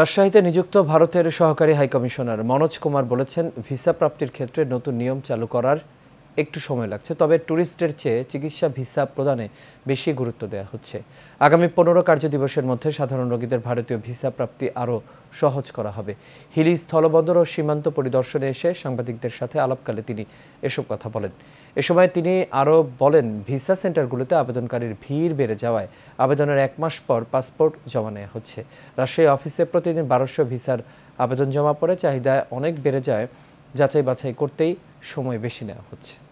রাজশাহীতে নিযুক্ত ভারতের সহকারী হাইকমিশনার মনোজ কুমার বলেছেন ভিসা প্রাপ্তির ক্ষেত্রে নতুন নিয়ম চালু করার একটু সময় লাগছে তবে ট্যুরিস্টের চেয়ে চিকিৎসা ভিসা প্রদানে বেশি গুরুত্ব দেওয়া হচ্ছে আগামী পনেরো কার্যদিবসের মধ্যে সাধারণ রোগীদের ভারতীয় ভিসা প্রাপ্তি আরও সহজ করা হবে হিলি স্থলবন্দর ও সীমান্ত পরিদর্শনে এসে সাংবাদিকদের সাথে আলাপকালে তিনি এসব কথা বলেন এ সময় তিনি আরও বলেন ভিসা সেন্টারগুলোতে আবেদনকারীর ভিড় বেড়ে যাওয়ায় আবেদনের এক মাস পর পাসপোর্ট জমা নেওয়া হচ্ছে রাজশাহী অফিসে প্রতিদিন বারোশো ভিসার আবেদন জমা পড়ে চাহিদা অনেক বেড়ে যায় যাচাই বাছাই করতেই সময় বেশি নেওয়া হচ্ছে